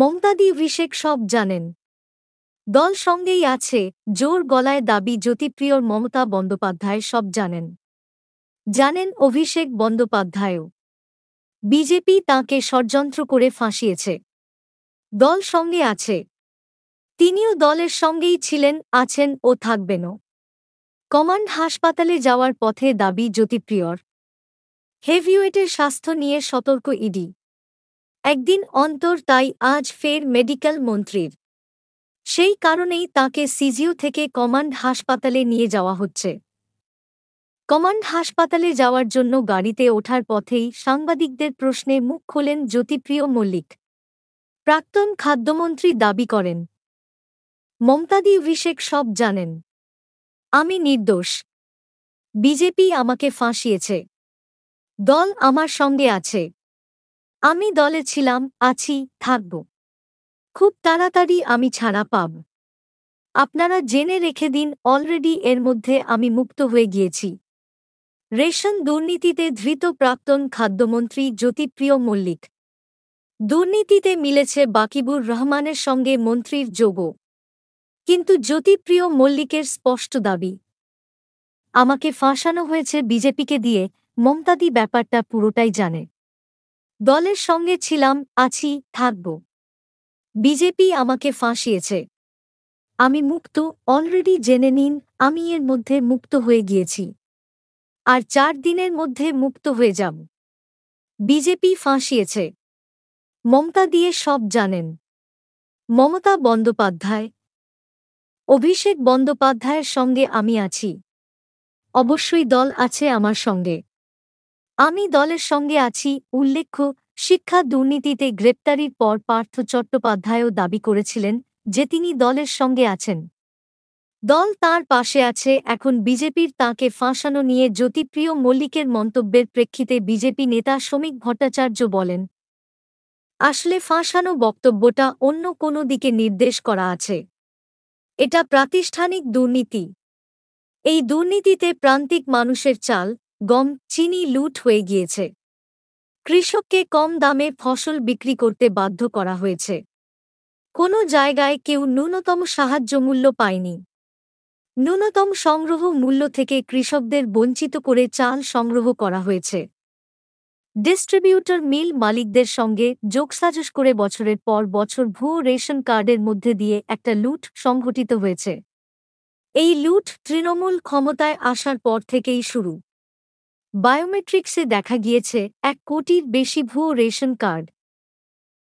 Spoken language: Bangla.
মমতাদি অভিষেক সব জানেন দল সঙ্গেই আছে জোর গলায় দাবি জ্যোতিপ্রিয়র মমতা বন্দ্যোপাধ্যায় সব জানেন জানেন অভিষেক বন্দ্যোপাধ্যায়ও বিজেপি তাঁকে ষড়যন্ত্র করে ফাঁসিয়েছে দল সঙ্গে আছে তিনিও দলের সঙ্গেই ছিলেন আছেন ও থাকবেনও কমান্ড হাসপাতালে যাওয়ার পথে দাবি জ্যোতিপ্রিয়র হেভিওয়েটের স্বাস্থ্য নিয়ে সতর্ক ইডি একদিন অন্তর তাই আজ ফের মেডিকেল মন্ত্রীর সেই কারণেই তাকে সিজিও থেকে কমান্ড হাসপাতালে নিয়ে যাওয়া হচ্ছে কমান্ড হাসপাতালে যাওয়ার জন্য গাড়িতে ওঠার পথেই সাংবাদিকদের প্রশ্নে মুখ খোলেন জ্যোতিপ্রিয় মল্লিক প্রাক্তন খাদ্যমন্ত্রী দাবি করেন মমতাদি অভিষেক সব জানেন আমি নির্দোষ বিজেপি আমাকে ফাঁসিয়েছে দল আমার সঙ্গে আছে আমি দলে ছিলাম আছি থাকব খুব তাড়াতাড়ি আমি ছাড়া পাব আপনারা জেনে রেখে দিন অলরেডি এর মধ্যে আমি মুক্ত হয়ে গিয়েছি রেশন দুর্নীতিতে ধৃত প্রাক্তন খাদ্যমন্ত্রী জ্যোতিপ্রিয় মল্লিক দুর্নীতিতে মিলেছে বাকিবুর রহমানের সঙ্গে মন্ত্রীর যোগ কিন্তু জ্যোতিপ্রিয় মল্লিকের স্পষ্ট দাবি আমাকে ফাঁসানো হয়েছে বিজেপিকে দিয়ে মমতাদি ব্যাপারটা পুরোটাই জানে দলের সঙ্গে ছিলাম আছি থাকব বিজেপি আমাকে ফাঁসিয়েছে আমি মুক্ত অলরেডি জেনে নিন আমি এর মধ্যে মুক্ত হয়ে গিয়েছি আর চার দিনের মধ্যে মুক্ত হয়ে যাব বিজেপি ফাঁসিয়েছে মমতা দিয়ে সব জানেন মমতা বন্দ্যোপাধ্যায় অভিষেক বন্দ্যোপাধ্যায়ের সঙ্গে আমি আছি অবশ্যই দল আছে আমার সঙ্গে আমি দলের সঙ্গে আছি উল্লেখ্য শিক্ষা দুর্নীতিতে গ্রেপ্তারির পর পার্থ চট্টোপাধ্যায়ও দাবি করেছিলেন যে তিনি দলের সঙ্গে আছেন দল তার পাশে আছে এখন বিজেপির তাকে ফাঁসানো নিয়ে জ্যোতিপ্রিয় মল্লিকের মন্তব্যের প্রেক্ষিতে বিজেপি নেতা শ্রমিক ভট্টাচার্য বলেন আসলে ফাঁসানো বক্তব্যটা অন্য কোনো দিকে নির্দেশ করা আছে এটা প্রাতিষ্ঠানিক দুর্নীতি এই দুর্নীতিতে প্রান্তিক মানুষের চাল গম চিনি লুট হয়ে গিয়েছে কৃষককে কম দামে ফসল বিক্রি করতে বাধ্য করা হয়েছে কোনো জায়গায় কেউ ন্যূনতম সাহায্য মূল্য পায়নি ন্যূনতম সংগ্রহ মূল্য থেকে কৃষকদের বঞ্চিত করে চাল সংগ্রহ করা হয়েছে ডিস্ট্রিবিউটর মিল মালিকদের সঙ্গে যোগসাজস করে বছরের পর বছর ভুয়ো রেশন কার্ডের মধ্যে দিয়ে একটা লুট সংঘটিত হয়েছে এই লুট তৃণমূল ক্ষমতায় আসার পর থেকেই শুরু বায়োমেট্রিক্সে দেখা গিয়েছে এক কোটির বেশি ভুয়ো রেশন কার্ড